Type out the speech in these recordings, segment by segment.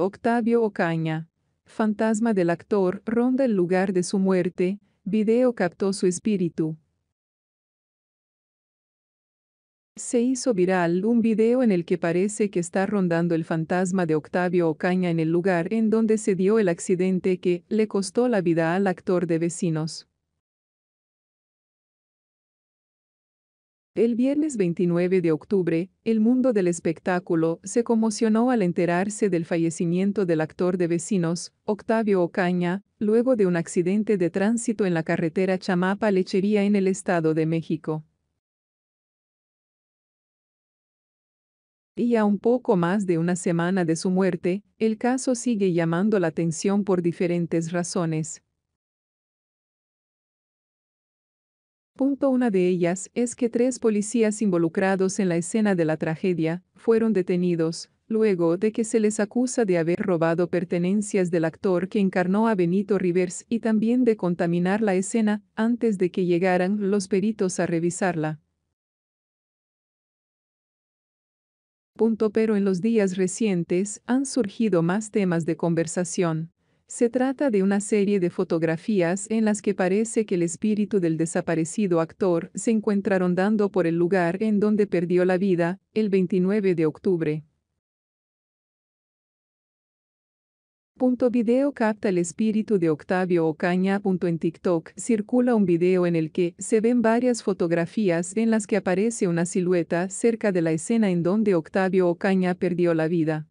Octavio Ocaña. Fantasma del actor ronda el lugar de su muerte, video captó su espíritu. Se hizo viral un video en el que parece que está rondando el fantasma de Octavio Ocaña en el lugar en donde se dio el accidente que le costó la vida al actor de vecinos. El viernes 29 de octubre, el mundo del espectáculo se conmocionó al enterarse del fallecimiento del actor de vecinos, Octavio Ocaña, luego de un accidente de tránsito en la carretera Chamapa-Lechería en el Estado de México. Y a un poco más de una semana de su muerte, el caso sigue llamando la atención por diferentes razones. Punto una de ellas es que tres policías involucrados en la escena de la tragedia fueron detenidos, luego de que se les acusa de haber robado pertenencias del actor que encarnó a Benito Rivers y también de contaminar la escena antes de que llegaran los peritos a revisarla. Punto pero en los días recientes han surgido más temas de conversación. Se trata de una serie de fotografías en las que parece que el espíritu del desaparecido actor se encuentra rondando por el lugar en donde perdió la vida, el 29 de octubre. Punto video capta el espíritu de Octavio Ocaña. en TikTok circula un video en el que se ven varias fotografías en las que aparece una silueta cerca de la escena en donde Octavio Ocaña perdió la vida.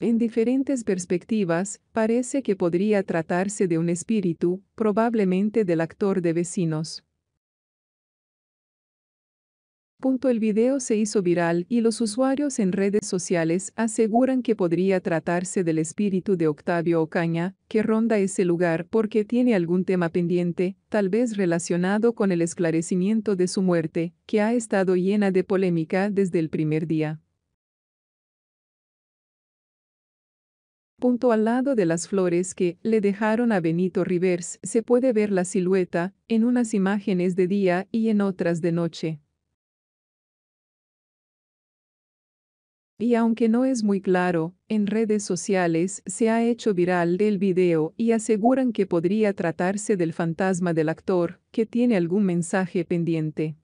En diferentes perspectivas, parece que podría tratarse de un espíritu, probablemente del actor de vecinos. Punto el video se hizo viral y los usuarios en redes sociales aseguran que podría tratarse del espíritu de Octavio Ocaña, que ronda ese lugar porque tiene algún tema pendiente, tal vez relacionado con el esclarecimiento de su muerte, que ha estado llena de polémica desde el primer día. Junto al lado de las flores que le dejaron a Benito Rivers se puede ver la silueta, en unas imágenes de día y en otras de noche. Y aunque no es muy claro, en redes sociales se ha hecho viral del video y aseguran que podría tratarse del fantasma del actor, que tiene algún mensaje pendiente.